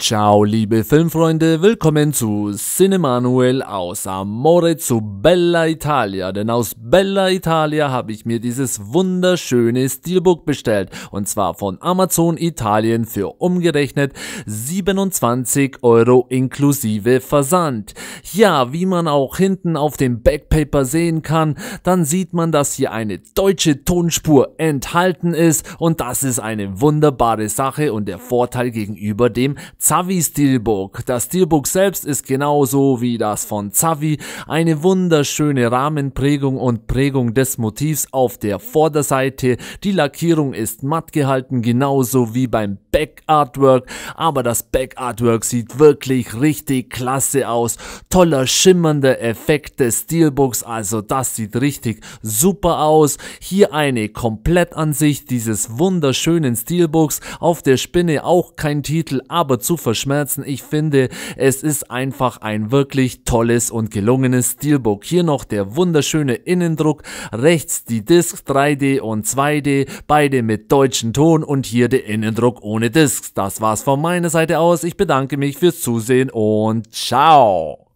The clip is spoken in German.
Ciao, liebe Filmfreunde, willkommen zu Cinemanuel aus Amore zu Bella Italia, denn aus Bella Italia habe ich mir dieses wunderschöne Steelbook bestellt und zwar von Amazon Italien für umgerechnet 27 Euro inklusive Versand. Ja, wie man auch hinten auf dem Backpaper sehen kann, dann sieht man, dass hier eine deutsche Tonspur enthalten ist und das ist eine wunderbare Sache und der Vorteil gegenüber dem Zavi Steelbook. Das Steelbook selbst ist genauso wie das von Zavi eine wunderschöne Rahmenprägung und Prägung des Motivs auf der Vorderseite. Die Lackierung ist matt gehalten, genauso wie beim Back Artwork. Aber das Back Artwork sieht wirklich richtig klasse aus. Toller schimmernder Effekt des Steelbooks, also das sieht richtig super aus. Hier eine Komplettansicht dieses wunderschönen Steelbooks. Auf der Spinne auch kein Titel, aber zu verschmerzen. Ich finde, es ist einfach ein wirklich tolles und gelungenes Steelbook. Hier noch der wunderschöne Innen Maschinendruck, rechts die Disk 3D und 2D, beide mit deutschen Ton und hier der Innendruck ohne Discs. Das war's von meiner Seite aus. Ich bedanke mich fürs Zusehen und ciao.